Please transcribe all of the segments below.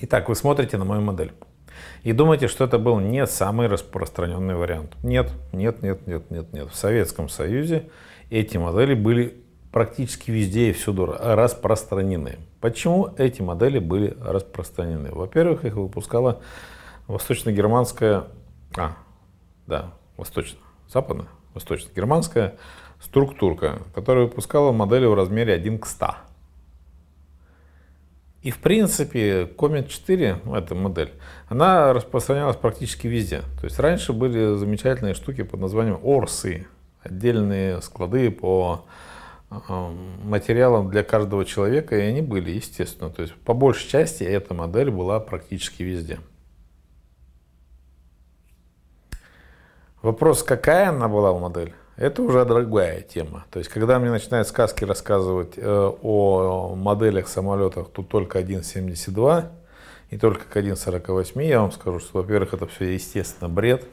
Итак, вы смотрите на мою модель и думаете, что это был не самый распространенный вариант. Нет, нет, нет, нет, нет, нет. В Советском Союзе эти модели были практически везде и всюду распространены. Почему эти модели были распространены? Во-первых, их выпускала восточно-германская, а, да, восточно, западная, восточно-германская структурка, которая выпускала модели в размере 1 к 100. И в принципе Comet 4, ну, эта модель, она распространялась практически везде. То есть раньше были замечательные штуки под названием Орсы, отдельные склады по а, материалам для каждого человека, и они были, естественно. То есть, по большей части, эта модель была практически везде. Вопрос, какая она была у модели? Это уже другая тема. То есть, когда мне начинают сказки рассказывать э, о моделях самолетов, тут только 1.72 и только к 1.48, я вам скажу, что, во-первых, это все, естественно, бред.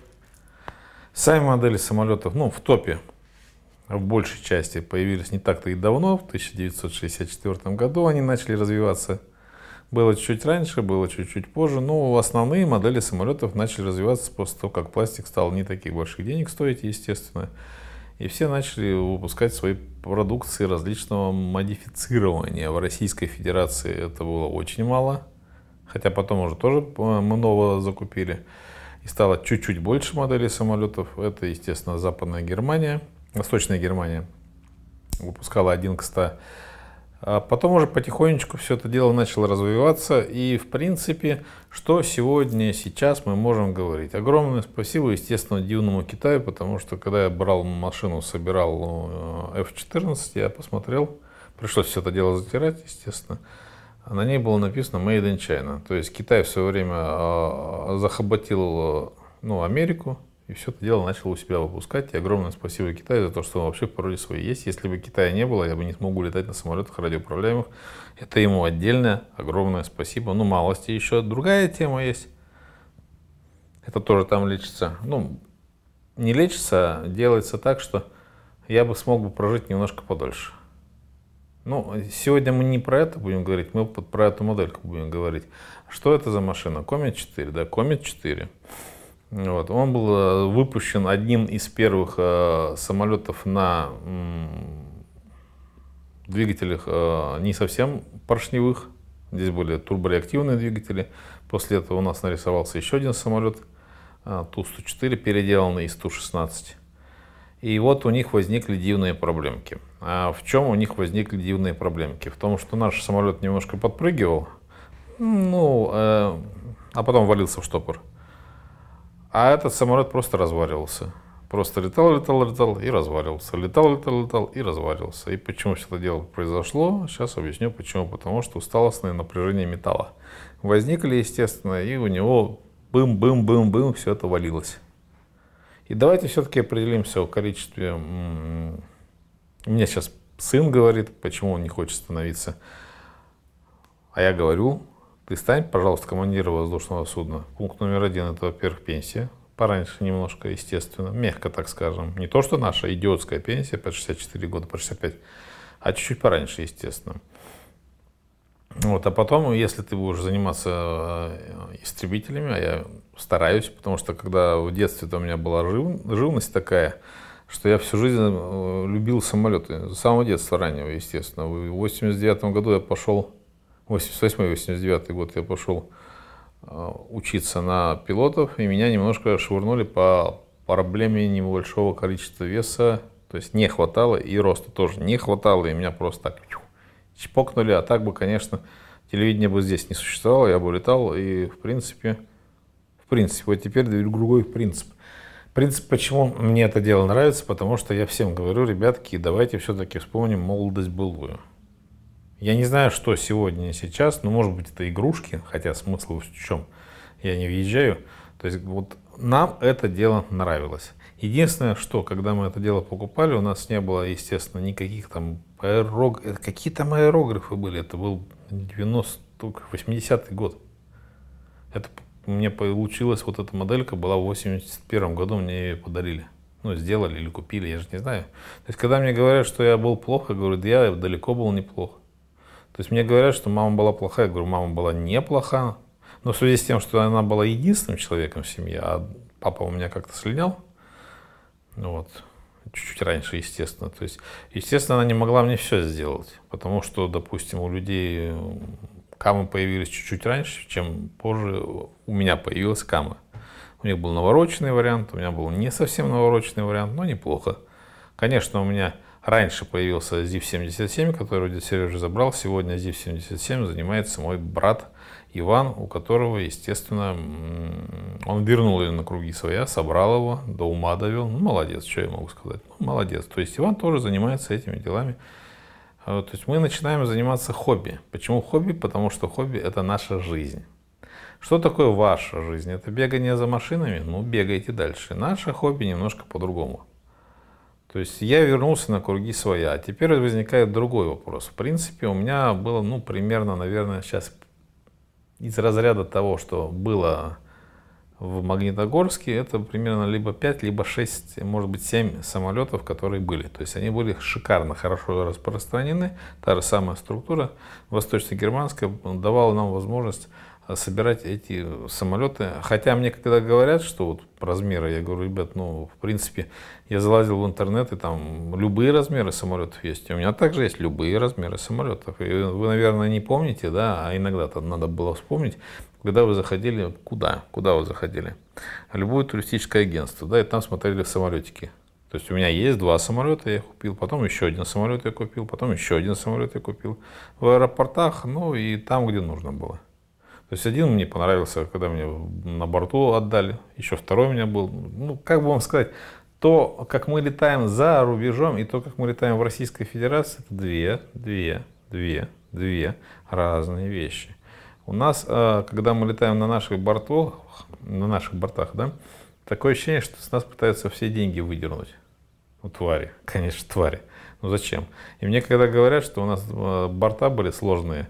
Сами модели самолетов, ну, в топе, в большей части, появились не так-то и давно, в 1964 году они начали развиваться. Было чуть чуть раньше, было чуть-чуть позже, но основные модели самолетов начали развиваться после того, как пластик стал не таких больших денег стоить, естественно. И все начали выпускать свои продукции различного модифицирования. В Российской Федерации это было очень мало, хотя потом уже тоже много закупили. И стало чуть-чуть больше моделей самолетов. Это, естественно, Западная Германия, Восточная Германия выпускала один к 100 а потом уже потихонечку все это дело начало развиваться. И, в принципе, что сегодня, сейчас мы можем говорить? Огромное спасибо, естественно, дивному Китаю, потому что, когда я брал машину, собирал э, F-14, я посмотрел, пришлось все это дело затирать, естественно, а на ней было написано «Made in China». То есть Китай в свое время а, захоботил э, ну, Америку, и все это дело начал у себя выпускать. И огромное спасибо Китаю за то, что он вообще в природе своей есть. Если бы Китая не было, я бы не смог летать на самолетах радиоуправляемых. Это ему отдельное огромное спасибо. Ну, малости еще другая тема есть. Это тоже там лечится. Ну, не лечится, а делается так, что я бы смог бы прожить немножко подольше. Ну, сегодня мы не про это будем говорить, мы про эту модельку будем говорить. Что это за машина? Комет 4, да, Комет 4. Вот. Он был э, выпущен одним из первых э, самолетов на э, двигателях э, не совсем поршневых. Здесь были турбореактивные двигатели. После этого у нас нарисовался еще один самолет э, Ту-104, переделанный из Ту-16. И вот у них возникли дивные проблемки. А в чем у них возникли дивные проблемки? В том, что наш самолет немножко подпрыгивал, ну, э, а потом валился в штопор. А этот самолет просто разваривался. Просто летал, летал, летал и разваривался. Летал, летал, летал и разваривался. И почему все это дело произошло, сейчас объясню почему. Потому что усталостное напряжение металла возникли, естественно, и у него бым-бым-бым-бым все это валилось. И давайте все-таки определимся о количестве... Мне сейчас сын говорит, почему он не хочет становиться. А я говорю, Пристань, пожалуйста, командира воздушного судна. Пункт номер один – это, во-первых, пенсия. Пораньше немножко, естественно, мягко так скажем. Не то, что наша идиотская пенсия по 64 года, по 65, а чуть-чуть пораньше, естественно. Вот, а потом, если ты будешь заниматься э, истребителями, а я стараюсь, потому что когда в детстве у меня была жив, живность такая, что я всю жизнь э, любил самолеты, с самого детства раннего, естественно. В 89 году я пошел 88-89 год я пошел э, учиться на пилотов, и меня немножко швырнули по проблеме небольшого количества веса, то есть не хватало, и роста тоже не хватало, и меня просто так чпокнули, а так бы, конечно, телевидение бы здесь не существовало, я бы летал, и в принципе, в принципе, вот теперь другой принцип. Принцип, почему мне это дело нравится, потому что я всем говорю, ребятки, давайте все-таки вспомним молодость былую. Я не знаю, что сегодня и сейчас, но может быть это игрушки, хотя смысл в чем, я не въезжаю. То есть вот нам это дело нравилось. Единственное, что когда мы это дело покупали, у нас не было, естественно, никаких там аэрог... Э, какие там аэрографы были? Это был 90 80-й год. Это мне получилось, вот эта моделька была в 81 году, мне ее подарили. Ну, сделали или купили, я же не знаю. То есть, когда мне говорят, что я был плохо, я говорю, да я далеко был неплохо. То есть мне говорят, что мама была плохая. Я говорю, мама была неплоха. Но в связи с тем, что она была единственным человеком в семье, а папа у меня как-то слинял, ну вот, чуть-чуть раньше, естественно. То есть, естественно, она не могла мне все сделать, потому что, допустим, у людей камы появились чуть-чуть раньше, чем позже у меня появилась кама. У них был навороченный вариант, у меня был не совсем навороченный вариант, но неплохо. Конечно, у меня Раньше появился ZIP-77, который дядя Сережа забрал. Сегодня ZIP-77 занимается мой брат Иван, у которого, естественно, он вернул ее на круги своя, собрал его, до ума довел. Ну, молодец, что я могу сказать. Ну, молодец. То есть Иван тоже занимается этими делами. А то есть мы начинаем заниматься хобби. Почему хобби? Потому что хобби – это наша жизнь. Что такое ваша жизнь? Это бегание за машинами? Ну, бегайте дальше. Наше хобби немножко по-другому. То есть я вернулся на круги своя. Теперь возникает другой вопрос. В принципе, у меня было, ну, примерно, наверное, сейчас из разряда того, что было в Магнитогорске, это примерно либо 5, либо 6, может быть, 7 самолетов, которые были. То есть они были шикарно, хорошо распространены. Та же самая структура восточно-германская давала нам возможность собирать эти самолеты. Хотя мне когда говорят, что вот размеры, я говорю, ребят, ну, в принципе, я залазил в интернет, и там любые размеры самолетов есть. у меня также есть любые размеры самолетов. И вы, наверное, не помните, да, а иногда там надо было вспомнить, когда вы заходили, куда, куда вы заходили? Любое туристическое агентство, да, и там смотрели самолетики. То есть у меня есть два самолета, я купил, потом еще один самолет я купил, потом еще один самолет я купил. В аэропортах, ну и там, где нужно было. То есть один мне понравился, когда мне на борту отдали, еще второй у меня был. Ну, как бы вам сказать, то, как мы летаем за рубежом, и то, как мы летаем в Российской Федерации, это две, две, две, две разные вещи. У нас, э, когда мы летаем на наших бортах, на наших бортах, да, такое ощущение, что с нас пытаются все деньги выдернуть. Ну, твари, конечно, твари. Ну, зачем? И мне когда говорят, что у нас э, борта были сложные,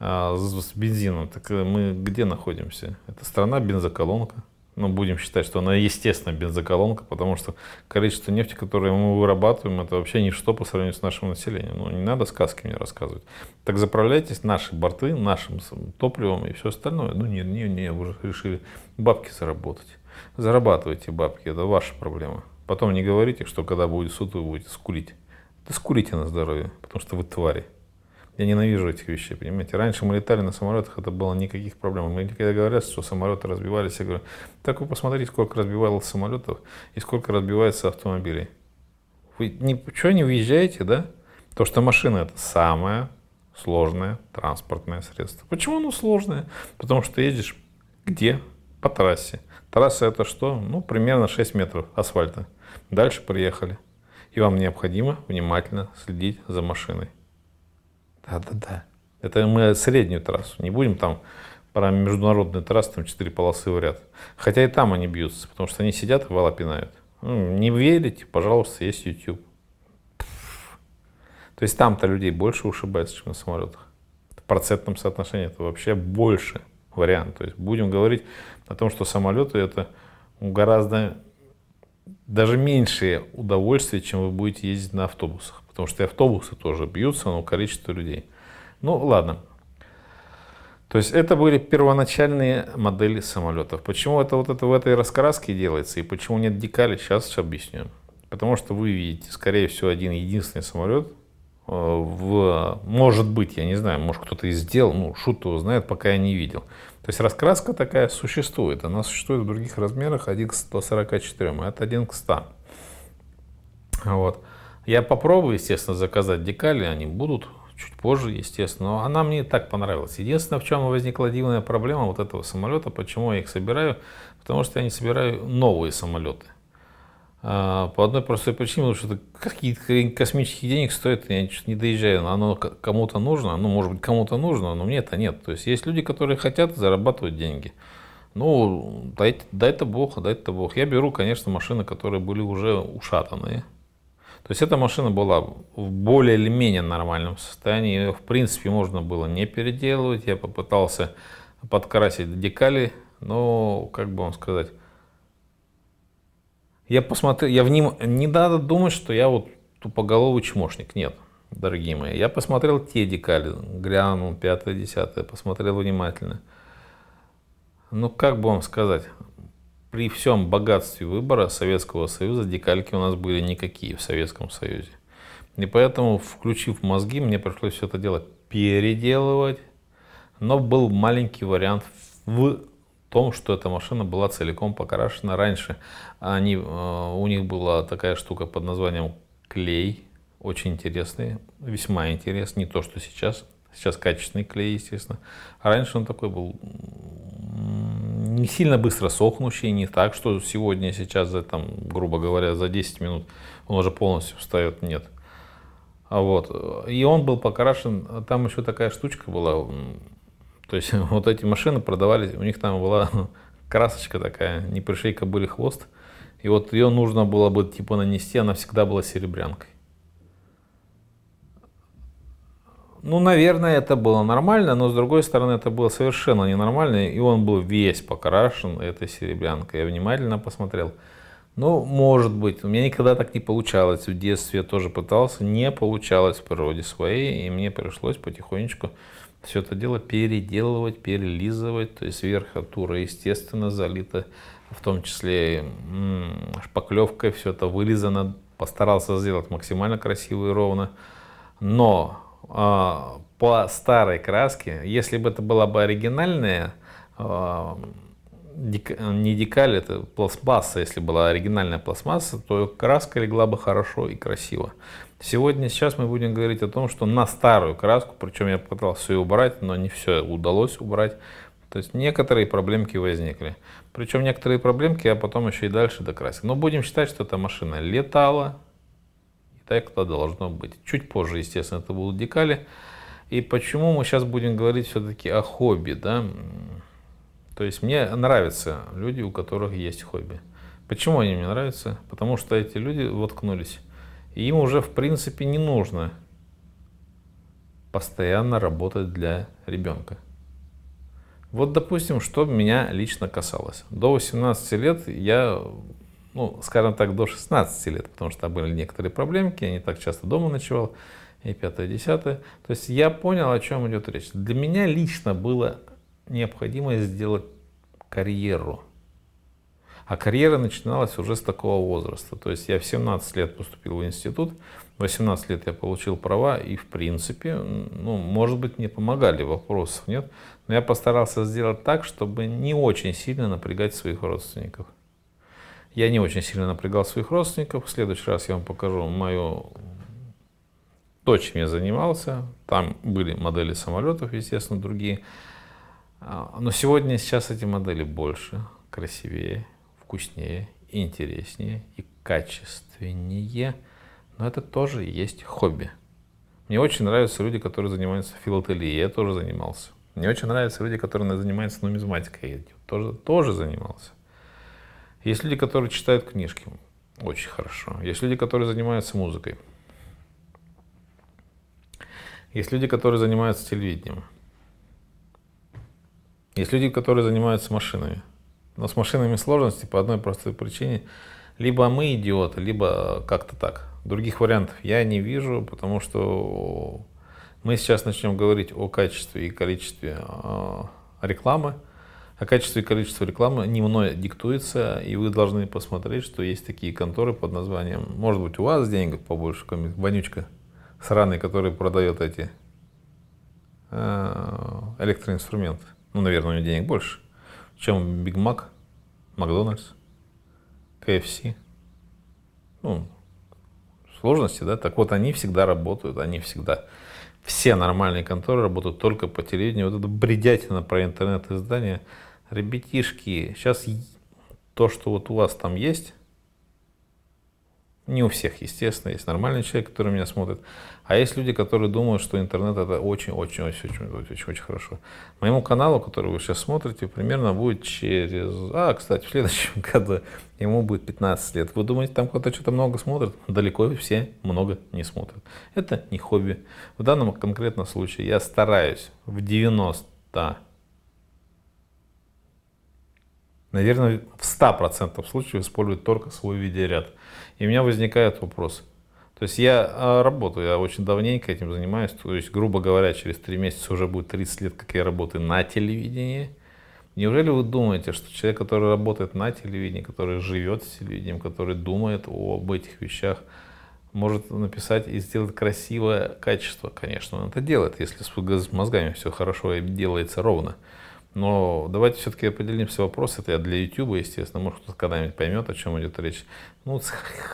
а, с бензином. Так э, мы где находимся? Это страна бензоколонка. Ну, будем считать, что она естественно бензоколонка, потому что количество нефти, которое мы вырабатываем, это вообще ничто по сравнению с нашим населением. Ну, не надо сказки мне рассказывать. Так заправляйтесь наши борты, нашим топливом и все остальное. Ну, не, не, не, вы же решили бабки заработать. Зарабатывайте бабки, это ваша проблема. Потом не говорите, что когда будет суд, вы будете скулить. Да скулите на здоровье, потому что вы твари. Я ненавижу этих вещей, понимаете. Раньше мы летали на самолетах, это было никаких проблем. Мне когда говорят, что самолеты разбивались, я говорю, так вы посмотрите, сколько разбивалось самолетов и сколько разбивается автомобилей. Вы ничего не въезжаете, да? То, что машина это самое сложное транспортное средство. Почему оно сложное? Потому что едешь где? По трассе. Трасса это что? Ну, примерно 6 метров асфальта. Дальше приехали. И вам необходимо внимательно следить за машиной. Да-да-да. Это мы среднюю трассу, не будем там про международный трасс, там четыре полосы в ряд. Хотя и там они бьются, потому что они сидят и вала пинают. Ну, не верите, пожалуйста, есть YouTube. То есть там-то людей больше ушибается, чем на самолетах. В процентном соотношении это вообще больше вариант. То есть будем говорить о том, что самолеты это гораздо даже меньшее удовольствие, чем вы будете ездить на автобусах. Потому что и автобусы тоже бьются, но количество людей. Ну, ладно. То есть это были первоначальные модели самолетов. Почему это вот это в этой раскраске делается и почему нет декали, сейчас объясню. Потому что вы видите, скорее всего, один единственный самолет, э, в, может быть, я не знаю, может кто-то и сделал, ну, шут его знает, пока я не видел. То есть раскраска такая существует, она существует в других размерах 1 к 144, а это 1 к 100. Вот. Я попробую, естественно, заказать декали, они будут чуть позже, естественно. Но она мне так понравилась. Единственное, в чем возникла дивная проблема вот этого самолета, почему я их собираю, потому что я не собираю новые самолеты. А, по одной простой причине, потому что это какие-то космические денег стоит, я не доезжаю, но оно кому-то нужно, ну, может быть, кому-то нужно, но мне это нет. То есть есть люди, которые хотят зарабатывать деньги. Ну, дай-то дай бог, дай-то бог. Я беру, конечно, машины, которые были уже ушатанные, то есть эта машина была в более или менее нормальном состоянии. Ее, в принципе, можно было не переделывать. Я попытался подкрасить декали, но, как бы вам сказать, я посмотрел, я в ним не надо думать, что я вот тупоголовый чмошник, нет, дорогие мои. Я посмотрел те декали, глянул, пятое, десятое, посмотрел внимательно. Ну, как бы вам сказать, при всем богатстве выбора Советского Союза декальки у нас были никакие в Советском Союзе. И поэтому, включив мозги, мне пришлось все это дело переделывать. Но был маленький вариант в том, что эта машина была целиком покрашена раньше. Они, э, у них была такая штука под названием клей, очень интересный, весьма интересный, не то, что сейчас. Сейчас качественный клей, естественно. А раньше он такой был не сильно быстро сохнущий, не так, что сегодня, сейчас, за, там, грубо говоря, за 10 минут он уже полностью встает, нет. А вот. И он был покрашен, там еще такая штучка была, то есть вот эти машины продавались, у них там была красочка такая, не пришейка были хвост, и вот ее нужно было бы типа нанести, она всегда была серебрянкой. Ну, наверное, это было нормально, но с другой стороны, это было совершенно ненормально, и он был весь покрашен этой серебрянкой. Я внимательно посмотрел. Ну, может быть, у меня никогда так не получалось. В детстве я тоже пытался, не получалось в природе своей, и мне пришлось потихонечку все это дело переделывать, перелизывать. То есть верхотура, естественно, залита, в том числе шпаклевкой, все это вырезано. Постарался сделать максимально красиво и ровно. Но а, по старой краске. Если бы это была бы оригинальная, а, не декаль, это пластмасса, если была оригинальная пластмасса, то краска легла бы хорошо и красиво. Сегодня, сейчас мы будем говорить о том, что на старую краску, причем я пытался ее убрать, но не все удалось убрать, то есть некоторые проблемки возникли. Причем некоторые проблемки я а потом еще и дальше докрасил. Но будем считать, что эта машина летала, так это должно быть. Чуть позже, естественно, это будут декали. И почему мы сейчас будем говорить все-таки о хобби, да? То есть мне нравятся люди, у которых есть хобби. Почему они мне нравятся? Потому что эти люди воткнулись. И им уже, в принципе, не нужно постоянно работать для ребенка. Вот, допустим, что меня лично касалось. До 18 лет я ну, скажем так, до 16 лет, потому что там были некоторые проблемки, я не так часто дома ночевал, и пятое, и десятое. То есть я понял, о чем идет речь. Для меня лично было необходимо сделать карьеру. А карьера начиналась уже с такого возраста. То есть я в 17 лет поступил в институт, в 18 лет я получил права, и в принципе, ну, может быть, мне помогали, вопросов нет. Но я постарался сделать так, чтобы не очень сильно напрягать своих родственников. Я не очень сильно напрягал своих родственников. В следующий раз я вам покажу мою то, чем я занимался. Там были модели самолетов, естественно, другие. А, но сегодня, сейчас эти модели больше, красивее, вкуснее, интереснее и качественнее. Но это тоже есть хобби. Мне очень нравятся люди, которые занимаются филателией. Я тоже занимался. Мне очень нравятся люди, которые занимаются нумизматикой. Я тоже, тоже занимался. Есть люди, которые читают книжки. Очень хорошо. Есть люди, которые занимаются музыкой. Есть люди, которые занимаются телевидением. Есть люди, которые занимаются машинами. Но с машинами сложности по одной простой причине. Либо мы идиоты, либо как-то так. Других вариантов я не вижу, потому что мы сейчас начнем говорить о качестве и количестве а, рекламы а качество и количество рекламы не мной диктуется, и вы должны посмотреть, что есть такие конторы под названием, может быть, у вас денег побольше, какой-нибудь вонючка сраный, который продает эти э, электроинструменты. Ну, наверное, у него денег больше, чем Биг Мак, Макдональдс, КФС. Ну, сложности, да, так вот они всегда работают, они всегда все нормальные конторы работают только по телевидению. Вот это бредятина про интернет-издание. Ребятишки, сейчас то, что вот у вас там есть, не у всех, естественно, есть нормальный человек, который меня смотрит. А есть люди, которые думают, что интернет это очень-очень-очень-очень-очень хорошо. Моему каналу, который вы сейчас смотрите, примерно будет через... А, кстати, в следующем году ему будет 15 лет. Вы думаете, там кто-то что-то много смотрит? Далеко все много не смотрят. Это не хобби. В данном конкретном случае я стараюсь в 90 наверное, в 100% случаев использовать только свой видеоряд – и у меня возникает вопрос. То есть я а, работаю, я очень давненько этим занимаюсь. То есть, грубо говоря, через три месяца уже будет 30 лет, как я работаю на телевидении. Неужели вы думаете, что человек, который работает на телевидении, который живет с телевидением, который думает об этих вещах, может написать и сделать красивое качество? Конечно, он это делает, если с мозгами все хорошо и делается ровно. Но давайте все-таки определимся вопрос, это я для YouTube, естественно, может кто-то когда-нибудь поймет, о чем идет речь. Ну,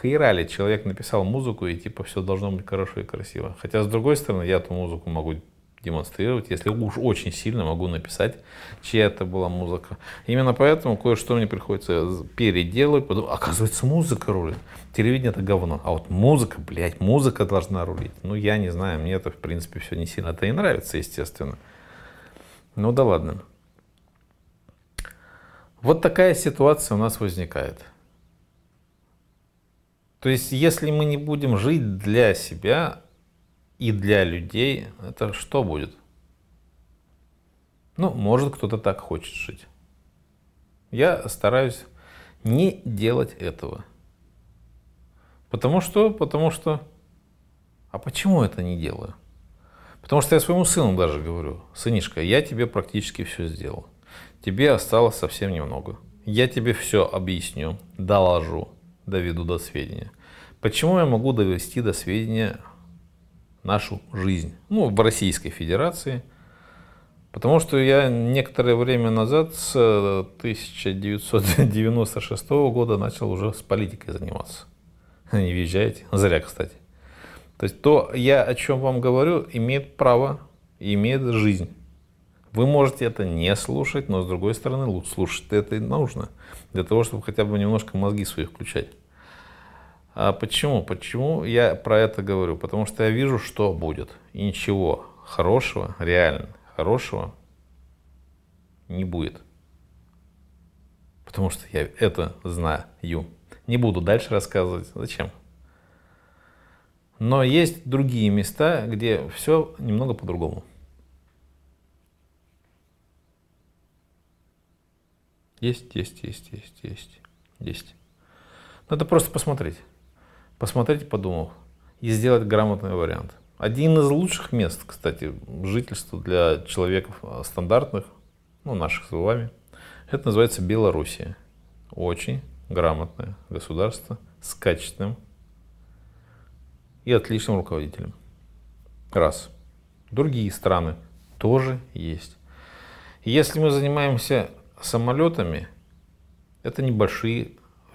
хера человек написал музыку, и типа все должно быть хорошо и красиво. Хотя, с другой стороны, я эту музыку могу демонстрировать, если уж очень сильно могу написать, чья это была музыка. Именно поэтому кое-что мне приходится переделывать, потом, оказывается, музыка рулит. Телевидение это говно, а вот музыка, блядь, музыка должна рулить. Ну, я не знаю, мне это, в принципе, все не сильно это и нравится, естественно. Ну да ладно. Вот такая ситуация у нас возникает. То есть, если мы не будем жить для себя и для людей, это что будет? Ну, может, кто-то так хочет жить. Я стараюсь не делать этого. Потому что, потому что, а почему это не делаю? Потому что я своему сыну даже говорю, сынишка, я тебе практически все сделал. Тебе осталось совсем немного. Я тебе все объясню, доложу, доведу до сведения. Почему я могу довести до сведения нашу жизнь? Ну, в Российской Федерации. Потому что я некоторое время назад, с 1996 э, года, начал уже с политикой заниматься. Не въезжаете? Зря, кстати. То есть то, я о чем вам говорю, имеет право, имеет жизнь. Вы можете это не слушать, но с другой стороны, лучше слушать это и нужно. Для того, чтобы хотя бы немножко мозги свои включать. А почему? Почему я про это говорю? Потому что я вижу, что будет. И ничего хорошего, реально хорошего не будет. Потому что я это знаю. Не буду дальше рассказывать. Зачем? Но есть другие места, где все немного по-другому. Есть, есть, есть, есть, есть, есть. Надо просто посмотреть. Посмотреть, подумав. И сделать грамотный вариант. Один из лучших мест, кстати, жительства для человеков а, стандартных, ну, наших с вами, это называется Белоруссия. Очень грамотное государство с качественным и отличным руководителем. Раз. Другие страны тоже есть. Если мы занимаемся самолетами это небольшие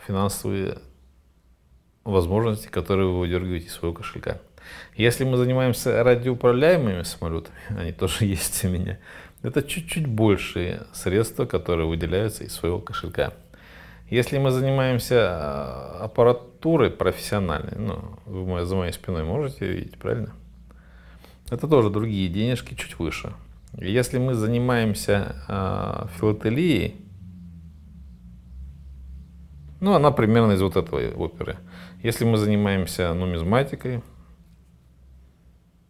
финансовые возможности, которые вы выдергиваете из своего кошелька. Если мы занимаемся радиоуправляемыми самолетами, они тоже есть у меня, это чуть-чуть большие средства, которые выделяются из своего кошелька. Если мы занимаемся а, аппаратурой профессиональной, ну, вы за моей спиной можете видеть, правильно? Это тоже другие денежки чуть выше. Если мы занимаемся э, филателией, ну, она примерно из вот этой оперы. Если мы занимаемся нумизматикой,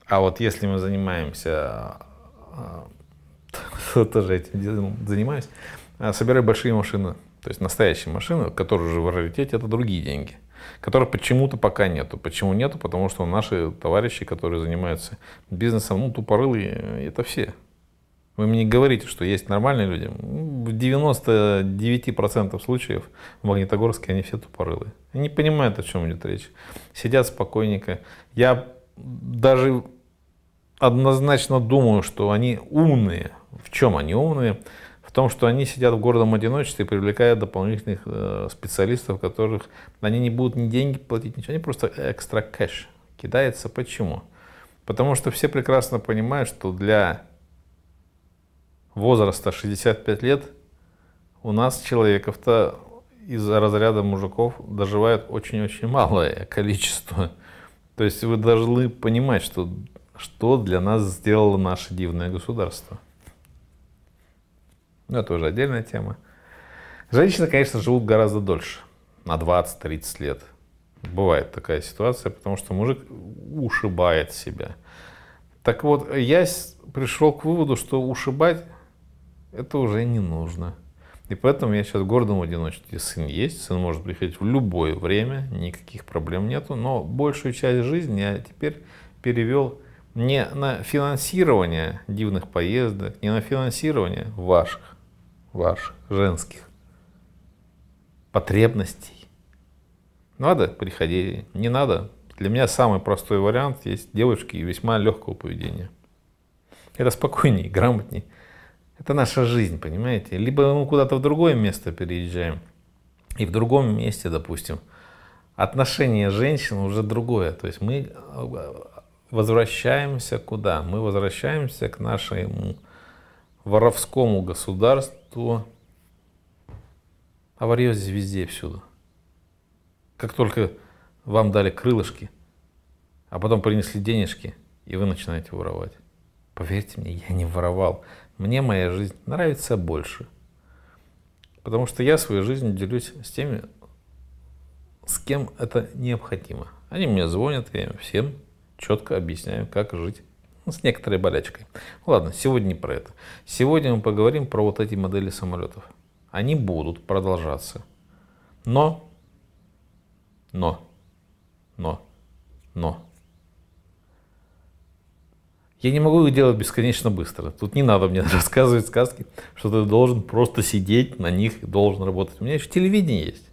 а вот если мы занимаемся, э, тоже этим занимаюсь, а, собираю большие машины, то есть настоящие машины, которые уже в раритете, это другие деньги которых почему-то пока нету. Почему нету? Потому что наши товарищи, которые занимаются бизнесом, ну, тупорылые, это все. Вы мне говорите, что есть нормальные люди. В 99% случаев в Магнитогорске они все тупорылые. Они понимают, о чем идет речь. Сидят спокойненько. Я даже однозначно думаю, что они умные. В чем они умные? В том, что они сидят в гордом одиночестве, привлекая дополнительных э, специалистов, которых они не будут ни деньги платить, ничего. Они просто экстра кэш кидается. Почему? Потому что все прекрасно понимают, что для возраста 65 лет у нас человеков-то из-за разряда мужиков доживает очень-очень малое количество. То есть вы должны понимать, что, что для нас сделало наше дивное государство. Ну, это уже отдельная тема. Женщины, конечно, живут гораздо дольше, на 20-30 лет. Бывает такая ситуация, потому что мужик ушибает себя. Так вот, я пришел к выводу, что ушибать это уже не нужно. И поэтому я сейчас в гордом одиночестве. Сын есть, сын может приходить в любое время, никаких проблем нету. Но большую часть жизни я теперь перевел не на финансирование дивных поездок, не на финансирование ваших, ваших женских потребностей. Надо, приходи, не надо. Для меня самый простой вариант есть девушки весьма легкого поведения. Это спокойнее, грамотнее. Это наша жизнь, понимаете? Либо мы куда-то в другое место переезжаем, и в другом месте, допустим, отношение женщин уже другое. То есть мы э, возвращаемся куда? Мы возвращаемся к нашему воровскому государству. Аварье здесь везде всюду. Как только вам дали крылышки, а потом принесли денежки, и вы начинаете воровать. Поверьте мне, я не воровал. Мне моя жизнь нравится больше. Потому что я свою жизнь делюсь с теми, с кем это необходимо. Они мне звонят, я им всем четко объясняю, как жить ну, с некоторой болячкой. Ладно, сегодня не про это. Сегодня мы поговорим про вот эти модели самолетов. Они будут продолжаться. Но, но, но, но. Я не могу их делать бесконечно быстро. Тут не надо мне рассказывать сказки, что ты должен просто сидеть на них и должен работать. У меня еще телевидение есть.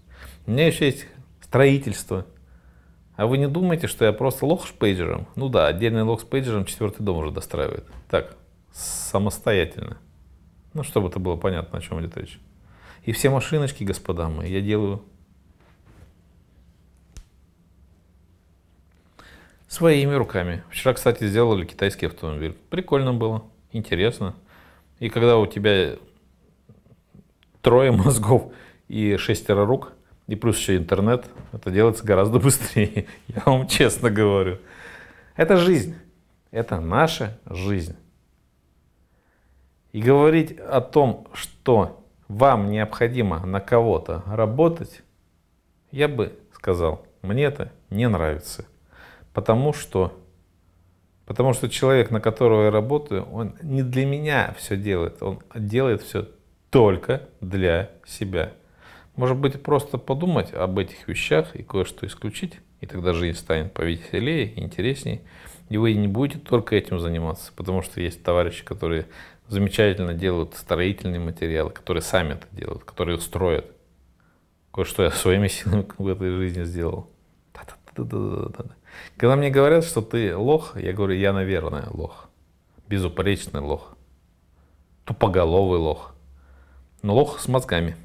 У меня еще есть строительство. А вы не думаете, что я просто лох с пейджером? Ну да, отдельный лох с пейджером четвертый дом уже достраивает. Так, самостоятельно. Ну, чтобы это было понятно, о чем идет речь. И все машиночки, господа мои, я делаю Своими руками. Вчера, кстати, сделали китайский автомобиль. Прикольно было, интересно. И когда у тебя трое мозгов и шестеро рук, и плюс еще интернет, это делается гораздо быстрее, я вам честно говорю. Это жизнь. Это наша жизнь. И говорить о том, что вам необходимо на кого-то работать, я бы сказал, мне это не нравится. Потому что, потому что человек, на которого я работаю, он не для меня все делает, он делает все только для себя. Может быть, просто подумать об этих вещах и кое-что исключить, и тогда жизнь станет повеселее, интереснее, и вы не будете только этим заниматься, потому что есть товарищи, которые замечательно делают строительные материалы, которые сами это делают, которые строят. Кое-что я своими силами в этой жизни сделал. Да-да-да-да-да-да. Когда мне говорят, что ты лох, я говорю, я, наверное, лох. Безупречный лох. Тупоголовый лох. Но лох с мозгами.